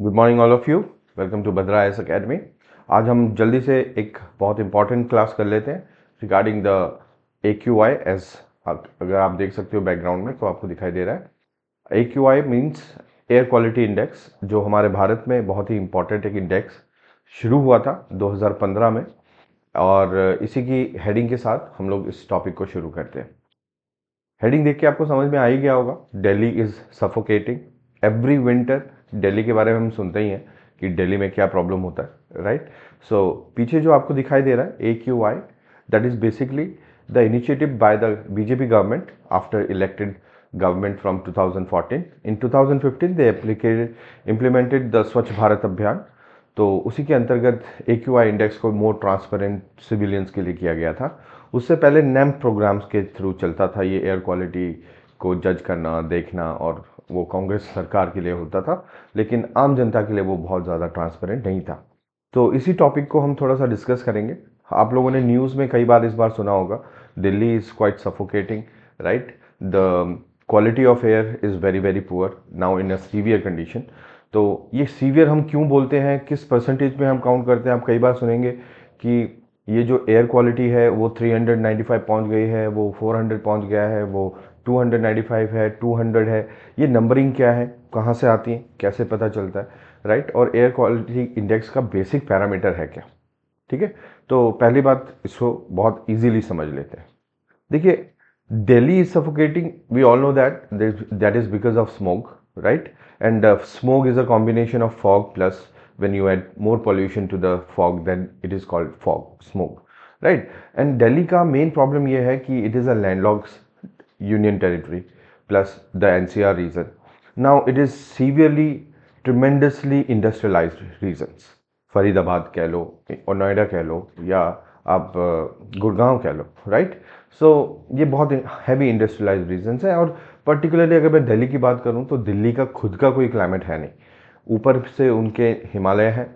Good morning all of you welcome to Badra S academy आज हम जल्दी से एक बहुत इंपॉर्टेंट क्लास कर लेते हैं regarding the A Q I S अगर आप देख सकते हो बैकग्राउंड में तो आपको दिखाई दे रहा है A Q I means air quality index जो हमारे भारत में बहुत ही इम्पॉर्टेंट एक इंडेक्स शुरू हुआ था 2015 में और इसी की हेडिंग के साथ हम लोग इस टॉपिक को शुरू करते हैं हेडिंग देख के आपको समझ में आ ही गया होगा Delhi is suffocating every winter Delhi के बारे में हम सुनते ही हैं कि दिल्ली में क्या प्रॉब्लम होता है राइट सो पीछे जो आपको दिखाई दे रहा है A Q I that is basically the initiative by the BJP government after elected government from 2014 in 2015 they applicate implemented the Swachh Bharat अभियान तो उसी के अंतर्गत ए क्यू आई इंडेक्स को मोर ट्रांसपेरेंट सिविलियंस के लिए किया गया था उससे पहले नैम प्रोग्राम्स के थ्रू चलता था ये एयर क्वालिटी को जज करना देखना और वो कांग्रेस सरकार के लिए होता था लेकिन आम जनता के लिए वो बहुत ज़्यादा ट्रांसपेरेंट नहीं था तो इसी टॉपिक को हम थोड़ा सा डिस्कस करेंगे आप लोगों ने न्यूज़ में कई बार इस बार सुना होगा Delhi is quite suffocating right the quality of air is very very poor now in a severe condition तो ये सीवियर हम क्यों बोलते हैं किस परसेंटेज में हम काउंट करते हैं आप कई बार सुनेंगे कि ये जो एयर क्वालिटी है वो 395 पहुंच गई है वो 400 पहुंच गया है वो 295 है 200 है ये नंबरिंग क्या है कहाँ से आती है कैसे पता चलता है राइट और एयर क्वालिटी इंडेक्स का बेसिक पैरामीटर है क्या ठीक है तो पहली बात इसको बहुत ईजीली समझ लेते हैं देखिए Delhi is suffocating we all know that that is because of smoke right and smoke is a combination of fog plus when you add more pollution to the fog then it is called fog smoke right and delhi ka main problem ye hai ki it is a landlocked union territory plus the ncr region now it is severely tremendously industrialized regions faridabad keh lo or noida keh lo ya aap uh, gurgaon keh lo right so ye bahut heavy industrialized regions hai aur particularly agar main delhi ki baat karu to delhi ka khud ka koi climate hai nahi ऊपर से उनके हिमालय हैं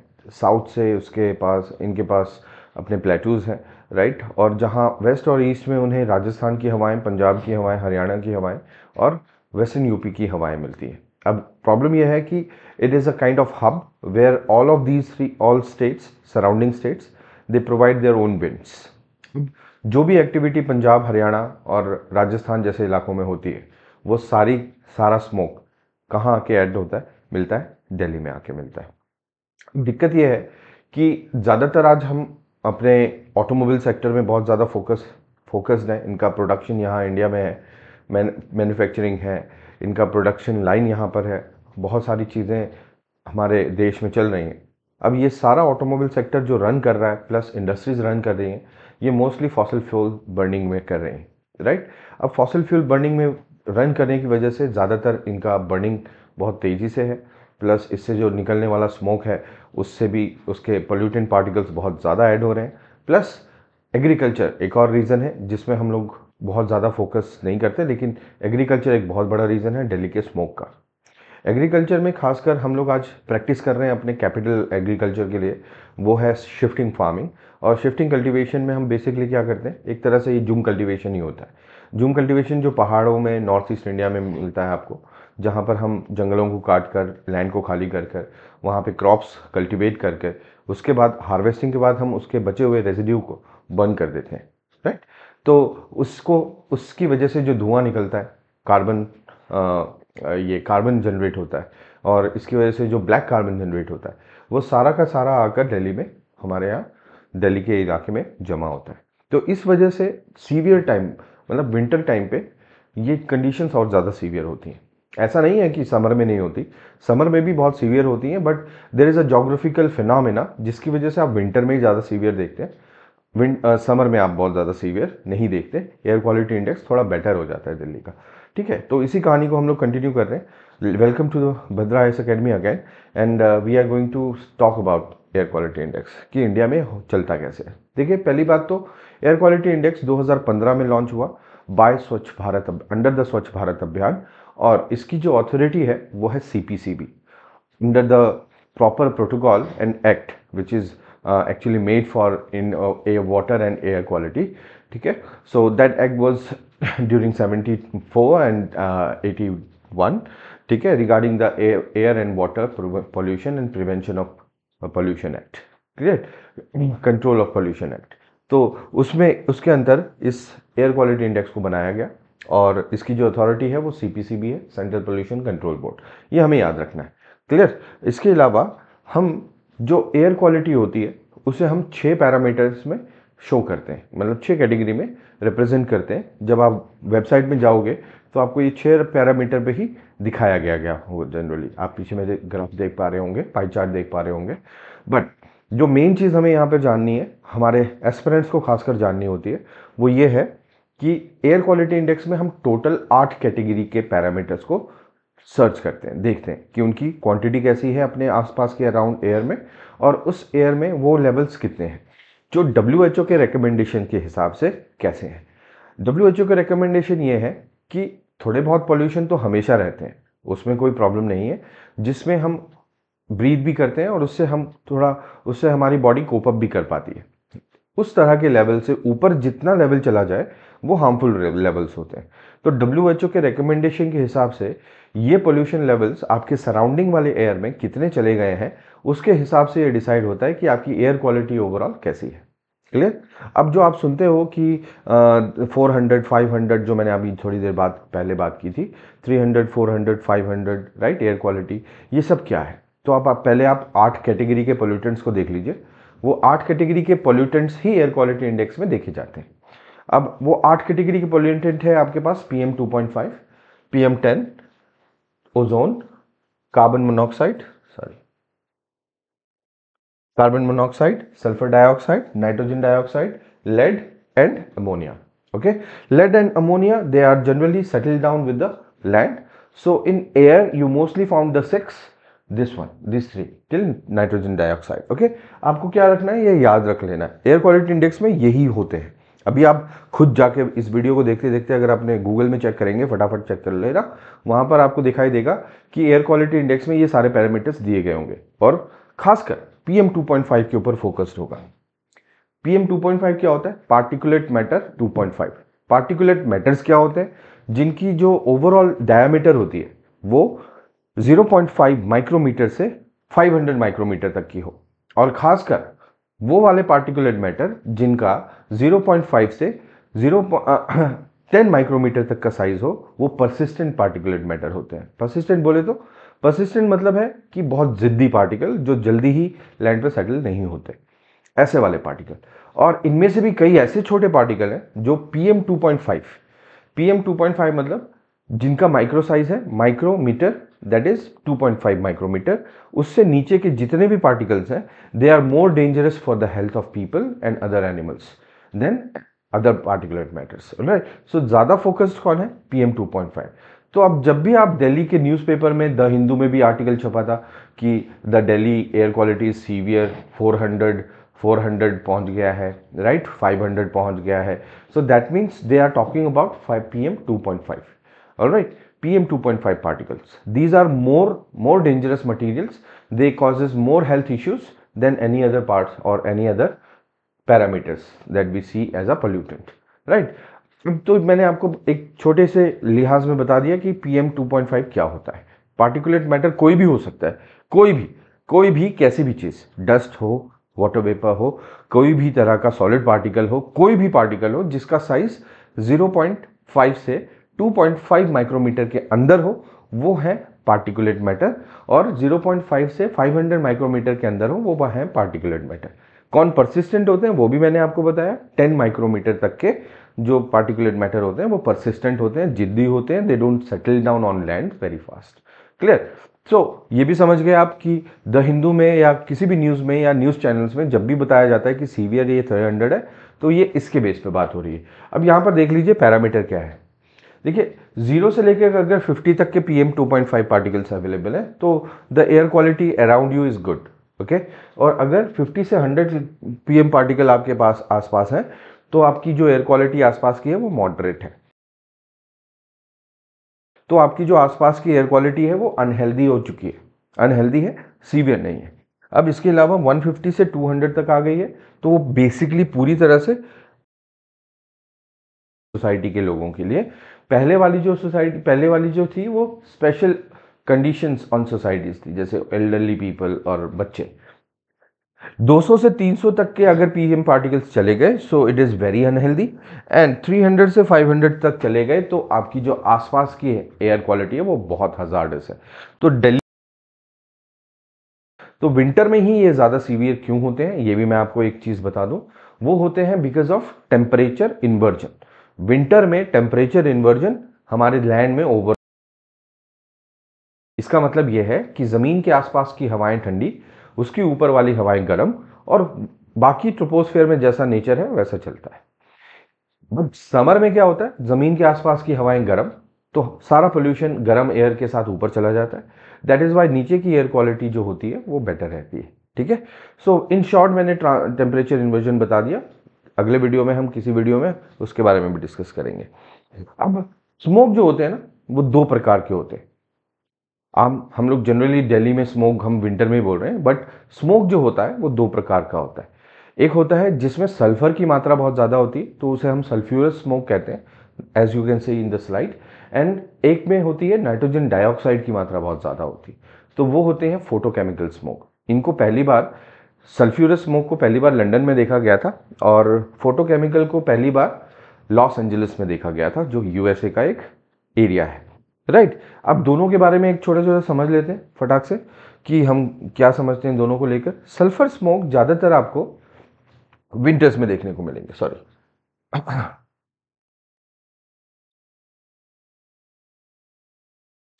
south से उसके पास इनके पास अपने प्लेटूज़ हैं right और जहाँ वेस्ट और ईस्ट में उन्हें राजस्थान की हवाएं पंजाब की हवाएं हरियाणा की हवाएं और वेस्टर्न यूपी की हवाएं मिलती हैं अब प्रॉब्लम यह है कि it is a kind of hub where all of these three all states surrounding states they provide their own winds जो भी एक्टिविटी पंजाब हरियाणा और राजस्थान जैसे इलाकों में होती है वो सारी सारा स्मोक कहाँ आके ऐड होता है मिलता है दिल्ली में आके मिलता है दिक्कत यह है कि ज़्यादातर आज हम अपने ऑटोमोबाइल सेक्टर में बहुत ज़्यादा फोकस फोकस्ड हैं इनका प्रोडक्शन यहाँ इंडिया में है मैन्युफैक्चरिंग है इनका प्रोडक्शन लाइन यहाँ पर है बहुत सारी चीज़ें हमारे देश में चल रही हैं अब ये सारा ऑटोमोबाइल सेक्टर जो रन कर रहा है प्लस इंडस्ट्रीज रन कर रही हैं ये मोस्टली फॉसल फ्यूल बर्निंग में कर रही हैं राइट अब फॉसल फ्यूल बर्निंग में रन करने की वजह से ज़्यादातर इनका बर्निंग बहुत तेज़ी से है प्लस इससे जो निकलने वाला स्मोक है उससे भी उसके पोल्यूटेंट पार्टिकल्स बहुत ज़्यादा ऐड हो रहे हैं प्लस एग्रीकल्चर एक और रीज़न है जिसमें हम लोग बहुत ज़्यादा फोकस नहीं करते लेकिन एग्रीकल्चर एक बहुत बड़ा रीज़न है दिल्ली के स्मोक का एग्रीकल्चर में खासकर हम लोग आज प्रैक्टिस कर रहे हैं अपने कैपिटल एग्रीकल्चर के लिए वो है शिफ्टिंग फार्मिंग और शिफ्टिंग कल्टीवेशन में हम बेसिकली क्या करते हैं एक तरह से ये जूम कल्टीवेशन ही होता है जूम कल्टीवेशन जो पहाड़ों में नॉर्थ ईस्ट इंडिया में मिलता है आपको जहाँ पर हम जंगलों को काट कर लैंड को खाली कर कर वहाँ पर क्रॉप्स कल्टिवेट करके उसके बाद हार्वेस्टिंग के बाद हम उसके बचे हुए रेजिड्यू को बर्न कर देते हैं राइट तो उसको उसकी वजह से जो धुआं निकलता है कार्बन ये कार्बन जनरेट होता है और इसकी वजह से जो ब्लैक कार्बन जनरेट होता है वो सारा का सारा आकर दिल्ली में हमारे यहाँ दिल्ली के इलाके में जमा होता है तो इस वजह से सीवियर टाइम मतलब विंटर टाइम पे ये कंडीशंस और ज़्यादा सीवियर होती हैं ऐसा नहीं है कि समर में नहीं होती समर में भी बहुत सीवियर होती हैं but there is a geographical phenomena जिसकी वजह से आप विंटर में ही ज़्यादा सीवियर देखते हैं विंट समर में आप बहुत ज़्यादा सीवियर नहीं देखते एयर क्वालिटी इंडेक्स थोड़ा बेटर हो जाता है दिल्ली का ठीक है तो इसी कहानी को हम लोग कंटिन्यू कर रहे हैं welcome to the Bhadra S academy again and we are going to talk about air quality index कि इंडिया में चलता कैसे है देखिए पहली बात तो एयर क्वालिटी इंडेक्स 2015 में लॉन्च हुआ बाय स्वच्छ भारत अंडर द स्वच्छ भारत अभियान और इसकी जो अथॉरिटी है वो है C P C B under the proper protocol and act which is actually made for in a water and air quality ठीक है so that act was during seventy four and eighty one ठीक है regarding the air and water pollution and prevention of pollution act clear control of pollution act तो उसमें उसके अंदर इस air quality index को बनाया गया और इसकी जो अथॉरिटी है वो सी है सेंट्रल पोल्यूशन कंट्रोल बोर्ड ये हमें याद रखना है क्लियर इसके अलावा हम जो एयर क्वालिटी होती है उसे हम छः पैरामीटर्स में शो करते हैं मतलब छः कैटेगरी में रिप्रेजेंट करते हैं जब आप वेबसाइट में जाओगे तो आपको ये छः पैरामीटर पे ही दिखाया गया गया हो जनरली आप पीछे मेरे ग्राफ देख पा रहे होंगे पाई चार्ट देख पा रहे होंगे बट जो मेन चीज़ हमें यहाँ पे जाननी है हमारे एस्परेंट्स को खासकर जाननी होती है वो ये है कि एयर क्वालिटी इंडेक्स में हम टोटल आठ कैटेगरी के पैरामीटर्स को सर्च करते हैं देखते हैं कि उनकी क्वांटिटी कैसी है अपने आसपास के अराउंड एयर में और उस एयर में वो लेवल्स कितने हैं जो डब्ल्यू के रिकमेंडेशन के हिसाब से कैसे हैं डब्ल्यू के रिकमेंडेशन ये है कि थोड़े बहुत पॉल्यूशन तो हमेशा रहते हैं उसमें कोई प्रॉब्लम नहीं है जिसमें हम ब्रीथ भी करते हैं और उससे हम थोड़ा उससे हमारी बॉडी कोपअप भी कर पाती है उस तरह के लेवल से ऊपर जितना लेवल चला जाए वो हार्मफुल लेवल्स होते हैं तो डब्ल्यू के रिकमेंडेशन के हिसाब से ये पोल्यूशन लेवल्स आपके सराउंडिंग वाले एयर में कितने चले गए हैं उसके हिसाब से ये डिसाइड होता है कि आपकी एयर क्वालिटी ओवरऑल कैसी है क्लियर अब जो आप सुनते हो कि फोर हंड्रेड फाइव हंड्रेड जो मैंने अभी थोड़ी देर बाद पहले बात की थी three hundred four hundred five hundred right air quality ये सब क्या है तो आप, आप पहले आप आठ कैटेगरी के पोल्यूटेंट्स को देख लीजिए वो आठ कैटेगरी के पॉल्यूटेंट्स ही एयर क्वालिटी इंडेक्स में देखे जाते हैं अब वो आठ कैटेगरी के पॉल्यूटेंट है आपके पास P M two point five P M ten ozone carbon monoxide sorry carbon monoxide sulphur dioxide nitrogen dioxide lead and ammonia okay lead and ammonia they are generally settle down with the land so in air you mostly found the six this one this three till nitrogen dioxide okay आपको क्या रखना है ये याद रख लेना है air quality index में यही होते हैं अभी आप खुद जाके इस वीडियो को देखते देखते अगर आपने गूगल में चेक करेंगे फटाफट चेक कर लेना वहाँ पर आपको दिखाई देगा कि एयर क्वालिटी इंडेक्स में ये सारे पैरामीटर्स दिए गए होंगे और खासकर P M two point five के ऊपर फोकस्ड होगा P M two point five क्या होता है particulate matter two point five particulate matters क्या होते हैं जिनकी जो ओवरऑल डायामीटर होती है वो 0.5 माइक्रोमीटर से 500 माइक्रोमीटर तक की हो और खासकर वो वाले पार्टिकुलेट मैटर जिनका 0.5 से 0 10 माइक्रोमीटर तक का साइज हो वो परसिस्टेंट पार्टिकुलेट मैटर होते हैं परसिस्टेंट बोले तो परसिस्टेंट मतलब है कि बहुत ज़िद्दी पार्टिकल जो जल्दी ही लैंड पर सेटल नहीं होते ऐसे वाले पार्टिकल और इनमें से भी कई ऐसे छोटे पार्टिकल हैं जो P M two point five P M two point five मतलब जिनका माइक्रो साइज है माइक्रोमीटर दैट इज 2.5 माइक्रोमीटर उससे नीचे के जितने भी पार्टिकल्स हैं they are more dangerous for the health of people and other animals than other particular matters right so ज़्यादा फोकस्ड कौन है पी एम तो अब जब भी आप दिल्ली के न्यूज़पेपर में द हिंदू में भी आर्टिकल छपा था कि the Delhi air quality severe 400 400 पहुंच गया है राइट right? 500 पहुंच गया है so that means they are talking about 5 P M two point five right PM 2.5 particles. These are more, more dangerous materials. They causes more health issues than any other parts or any other parameters that we see as a pollutant, right? तो मैंने आपको एक छोटे से लिहाज में बता दिया कि P M two point five क्या होता है पार्टिकुलेट मैटर कोई भी हो सकता है कोई भी कोई भी कैसी भी चीज़ डस्ट हो वाटर वेपर हो कोई भी तरह का सॉलिड पार्टिकल हो कोई भी पार्टिकल हो जिसका साइज़ 0.5 से 2.5 माइक्रोमीटर के अंदर हो वो है पार्टिकुलेट मैटर और 0.5 से 500 माइक्रोमीटर के अंदर हो वो है पार्टिकुलेट मैटर कौन परसिस्टेंट होते हैं वो भी मैंने आपको बताया 10 माइक्रोमीटर तक के जो पार्टिकुलेट मैटर होते हैं वो परसिस्टेंट होते हैं जिद्दी होते हैं they don't settle down on land very fast clear so so, ये भी समझ गए आप कि द हिंदू में या किसी भी न्यूज़ में या न्यूज़ चैनल्स में जब भी बताया जाता है कि सीवियर ये थ्री हंड्रेड है तो ये इसके बेस पे बात हो रही है अब यहाँ पर देख लीजिए पैरामीटर क्या है देखिए जीरो से लेकर अगर 50 तक के पीएम 2.5 पार्टिकल्स अवेलेबल है तो the air quality around you is good okay और अगर 50 से 100 पीएम पार्टिकल आपके पास आसपास है तो आपकी जो एयर क्वालिटी आसपास की है वो मॉडरेट है तो आपकी जो आसपास की एयर क्वालिटी है वो अनहेल्दी हो चुकी है अनहेल्दी है सीवियर नहीं है अब इसके अलावा 150 से 200 तक आ गई है तो वो बेसिकली पूरी तरह से सोसाइटी के लोगों के लिए पहले वाली जो सोसाइटी पहले वाली जो थी वो स्पेशल कंडीशंस ऑन सोसाइटीज थी जैसे एल्डरली पीपल और बच्चे 200 से 300 तक के अगर पीएम पार्टिकल्स चले गए so it is very unhealthy and 300 से 500 तक चले गए तो आपकी जो आसपास की एयर क्वालिटी है वो बहुत हजार्डस है तो दिल्ली तो विंटर में ही ये ज़्यादा सीवियर क्यों होते हैं ये भी मैं आपको एक चीज़ बता दूं वो होते हैं because of temperature inversion winter में टेम्परेचर इन्वर्जन हमारे लैंड में ओवर इसका मतलब यह है कि ज़मीन के आसपास की हवाएं ठंडी उसकी ऊपर वाली हवाएं गर्म और बाकी ट्रोपोस्फेयर में जैसा नेचर है वैसा चलता है बट समर में क्या होता है ज़मीन के आसपास की हवाएं गर्म तो सारा पोल्यूशन गर्म एयर के साथ ऊपर चला जाता है दैट इज़ वाई नीचे की एयर क्वालिटी जो होती है वो बेटर रहती है ठीक है सो इन शॉर्ट मैंने टेम्परेचर इन्वर्जन बता दिया अगले वीडियो में हम किसी वीडियो में उसके बारे में भी डिस्कस करेंगे अब स्मोक जो होते हैं ना वो दो प्रकार के होते हैं आम हम लोग जनरली दिल्ली में स्मोक हम विंटर में ही बोल रहे हैं बट स्मोक जो होता है वो दो प्रकार का होता है एक होता है जिसमें सल्फर की मात्रा बहुत ज़्यादा होती है तो उसे हम सल्फ्यूरस स्मोक कहते हैं as you can see in the slide and एक में होती है नाइट्रोजन डाइऑक्साइड की मात्रा बहुत ज़्यादा होती है तो वो होते हैं फोटोकेमिकल स्मोक इनको पहली बार सल्फ्यूरस स्मोक को पहली बार लंदन में देखा गया था और फोटोकेमिकल को पहली बार लॉस एंजलिस में देखा गया था जो यूएसए का एक एरिया है राइट अब दोनों के बारे में एक छोटा छोटा समझ लेते हैं फटाक से कि हम क्या समझते हैं दोनों को लेकर सल्फर स्मोक ज़्यादातर आपको विंटर्स में देखने को मिलेंगे sorry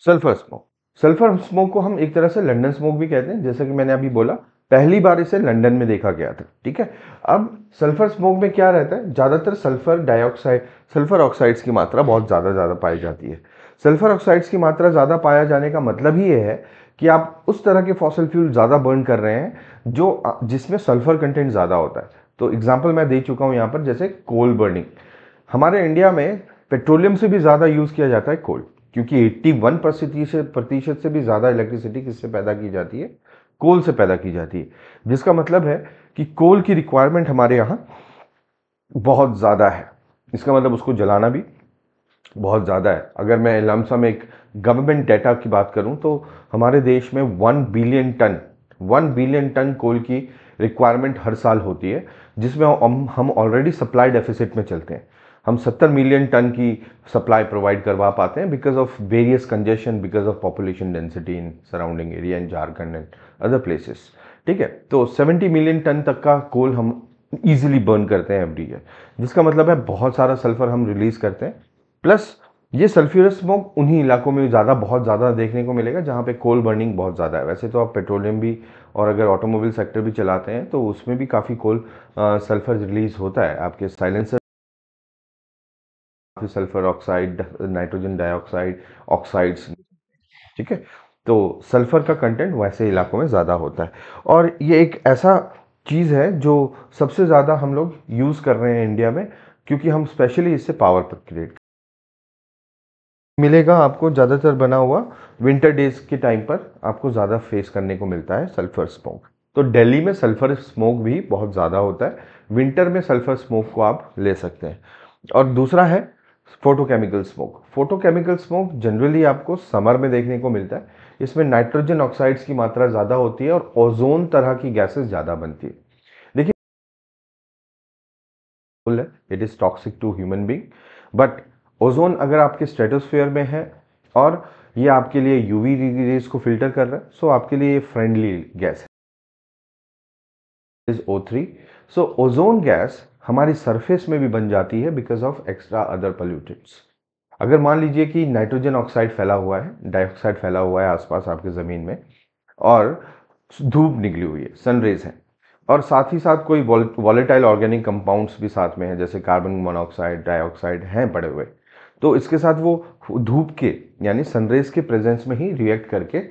sulphur smoke sulphur smoke को हम एक तरह से लंडन स्मोक भी कहते हैं जैसा कि मैंने अभी बोला पहली बार इसे लंदन में देखा गया था ठीक है अब सल्फर स्मोक में क्या रहता है ज़्यादातर सल्फर डाइऑक्साइड सल्फर ऑक्साइड्स की मात्रा बहुत ज़्यादा ज़्यादा पाई जाती है सल्फर ऑक्साइड्स की मात्रा ज़्यादा पाया जाने का मतलब ही ये है कि आप उस तरह के फॉसल फ्यूल ज़्यादा बर्न कर रहे हैं जो जिसमें सल्फर कंटेंट ज़्यादा होता है तो एग्जाम्पल मैं दे चुका हूँ यहाँ पर जैसे कोल बर्निंग हमारे इंडिया में पेट्रोलियम से भी ज़्यादा यूज़ किया जाता है कोल क्योंकि 81 वन प्रतिशत से भी ज़्यादा इलेक्ट्रिसिटी किससे पैदा की जाती है कोल से पैदा की जाती है जिसका मतलब है कि कोल की रिक्वायरमेंट हमारे यहाँ बहुत ज़्यादा है इसका मतलब उसको जलाना भी बहुत ज़्यादा है अगर मैं लमसम एक गवर्नमेंट डेटा की बात करूँ तो हमारे देश में one billion ton one billion ton coal की रिक्वायरमेंट हर साल होती है जिसमें हम हम ऑलरेडी सप्लाई डेफिसिट में चलते हैं हम सत्तर मिलियन टन की सप्लाई प्रोवाइड करवा पाते हैं because of various congestion because of population density in surrounding area in Jharkhand and other places ठीक है तो 70 मिलियन टन तक का कोल हम इजीली बर्न करते हैं एवरी ईयर जिसका मतलब है बहुत सारा सल्फर हम रिलीज़ करते हैं प्लस ये सल्फ्यूरस स्मोक उन्हीं इलाकों में ज़्यादा बहुत ज़्यादा देखने को मिलेगा जहाँ पे कोल बर्निंग बहुत ज़्यादा है वैसे तो आप पेट्रोलियम भी और अगर ऑटोमोबाइल सेक्टर भी चलाते हैं तो उसमें भी काफ़ी कोल सल्फ़र रिलीज़ होता है आपके silencer sulphur oxide nitrogen dioxide oxides ठीक है तो सल्फ़र का कंटेंट वैसे इलाकों में ज़्यादा होता है और ये एक ऐसा चीज़ है जो सबसे ज़्यादा हम लोग यूज़ कर रहे हैं इंडिया में क्योंकि हम स्पेशली इससे पावर पर क्रिएट मिलेगा आपको ज़्यादातर बना हुआ विंटर डेज़ के टाइम पर आपको ज़्यादा फेस करने को मिलता है सल्फ़र स्मोक तो दिल्ली में सल्फ़र स्मोक भी बहुत ज़्यादा होता है विंटर में सल्फ़र स्मोक को आप ले सकते हैं और दूसरा है photochemical smoke photochemical smoke generally आपको समर में देखने को मिलता है इसमें नाइट्रोजन ऑक्साइड्स की मात्रा ज़्यादा होती है और ओजोन तरह की गैसेस ज़्यादा बनती है देखिए it is toxic to human being but ozone अगर आपके स्ट्रेटोस्फेयर में है और ये आपके लिए यूवी रेज को फिल्टर कर रहा है सो आपके लिए फ्रेंडली गैस है is O three so ozone gas हमारी सरफेस में भी बन जाती है because of extra other pollutants अगर मान लीजिए कि नाइट्रोजन ऑक्साइड फैला हुआ है डाइऑक्साइड फैला हुआ है आसपास आपके ज़मीन में और धूप निकली हुई है सनरेज हैं और साथ ही साथ कोई वॉलेटाइल ऑर्गेनिक कंपाउंड्स भी साथ में हैं जैसे कार्बन मोनोऑक्साइड डाइऑक्साइड हैं पड़े हुए तो इसके साथ वो धूप के यानी सनरेज के प्रेजेंस में ही रिएक्ट करके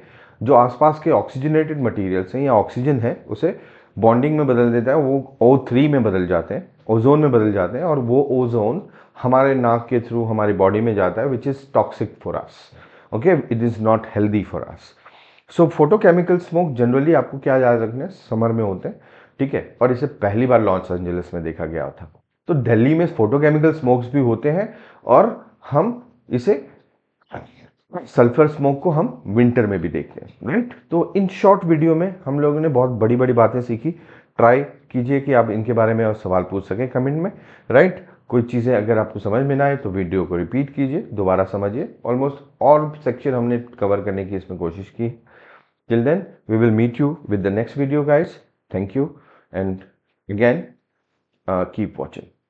जो आसपास के ऑक्सीजनेटेड मटेरियल्स हैं या ऑक्सीजन है उसे बॉन्डिंग में बदल देता है वो ओ थ्री में बदल जाते हैं ओजोन में बदल जाते हैं और वो ओजोन हमारे नाक के थ्रू हमारी बॉडी में जाता है which is toxic for us okay it is not healthy for us so photochemical smoke generally आपको क्या याद रखना है समर में होते हैं ठीक है और इसे पहली बार लॉस एंजल्स में देखा गया था तो दिल्ली में फोटोकेमिकल स्मोक्स भी होते हैं और हम इसे सल्फर स्मोक को हम विंटर में भी देखते हैं राइट तो इन शॉर्ट वीडियो में हम लोगों ने बहुत बड़ी बड़ी बातें सीखी ट्राई कीजिए कि आप इनके बारे में और सवाल पूछ सकें कमेंट में राइट कोई चीज़ें अगर आपको समझ में ना आए तो वीडियो को रिपीट कीजिए दोबारा समझिए ऑलमोस्ट और सेक्शन हमने कवर करने की इसमें कोशिश की till then we will meet you with the next video guys thank you and again keep watching